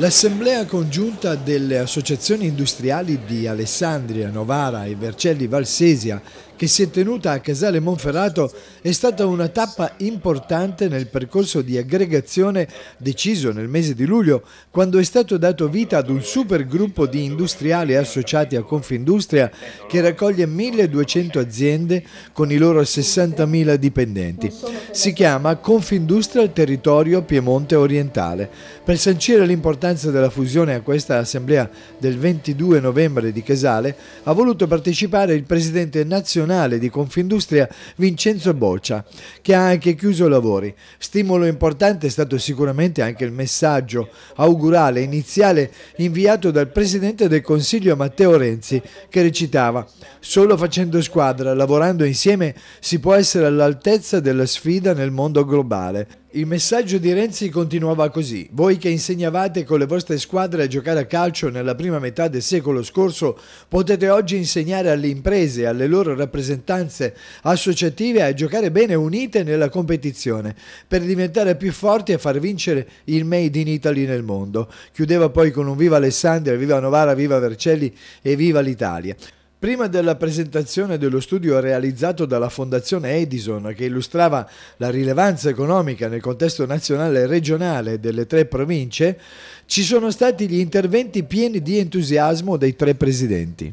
L'assemblea congiunta delle associazioni industriali di Alessandria, Novara e Vercelli Valsesia che si è tenuta a Casale Monferrato è stata una tappa importante nel percorso di aggregazione deciso nel mese di luglio, quando è stato dato vita ad un supergruppo di industriali associati a Confindustria che raccoglie 1200 aziende con i loro 60.000 dipendenti. Si chiama Confindustria Territorio Piemonte Orientale. Per sancire l'importanza della fusione a questa assemblea del 22 novembre di Casale, ha voluto partecipare il presidente nazionale nazionale di Confindustria Vincenzo Boccia, che ha anche chiuso lavori. Stimolo importante è stato sicuramente anche il messaggio augurale iniziale inviato dal Presidente del Consiglio Matteo Renzi, che recitava «Solo facendo squadra, lavorando insieme, si può essere all'altezza della sfida nel mondo globale». Il messaggio di Renzi continuava così. Voi che insegnavate con le vostre squadre a giocare a calcio nella prima metà del secolo scorso, potete oggi insegnare alle imprese, alle loro rappresentanze associative a giocare bene unite nella competizione, per diventare più forti e far vincere il Made in Italy nel mondo. Chiudeva poi con un viva Alessandria, viva Novara, viva Vercelli e viva l'Italia. Prima della presentazione dello studio realizzato dalla Fondazione Edison, che illustrava la rilevanza economica nel contesto nazionale e regionale delle tre province, ci sono stati gli interventi pieni di entusiasmo dei tre presidenti.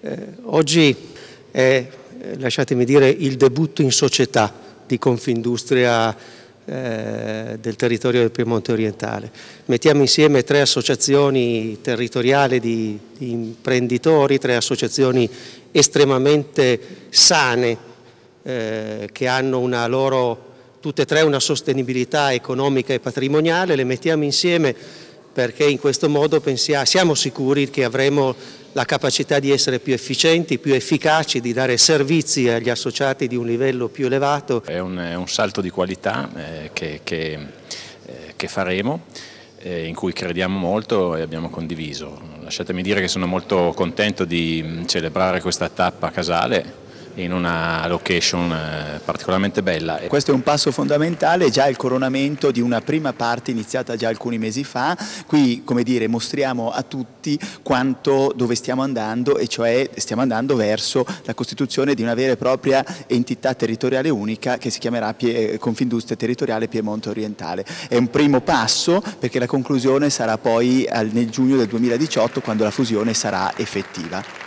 Eh, oggi è, eh, lasciatemi dire, il debutto in società di Confindustria eh, del territorio del Piemonte orientale. Mettiamo insieme tre associazioni territoriali di, di imprenditori, tre associazioni estremamente sane eh, che hanno una loro, tutte e tre una sostenibilità economica e patrimoniale, le mettiamo insieme perché in questo modo pensiamo, siamo sicuri che avremo la capacità di essere più efficienti, più efficaci, di dare servizi agli associati di un livello più elevato. È un, è un salto di qualità eh, che, che, eh, che faremo eh, in cui crediamo molto e abbiamo condiviso. Lasciatemi dire che sono molto contento di mm, celebrare questa tappa casale in una location eh, particolarmente bella. Questo è un passo fondamentale, già il coronamento di una prima parte iniziata già alcuni mesi fa, qui come dire mostriamo a tutti quanto dove stiamo andando e cioè stiamo andando verso la costituzione di una vera e propria entità territoriale unica che si chiamerà eh, Confindustria Territoriale Piemonte Orientale. È un primo passo perché la conclusione sarà poi nel giugno del 2018 quando la fusione sarà effettiva.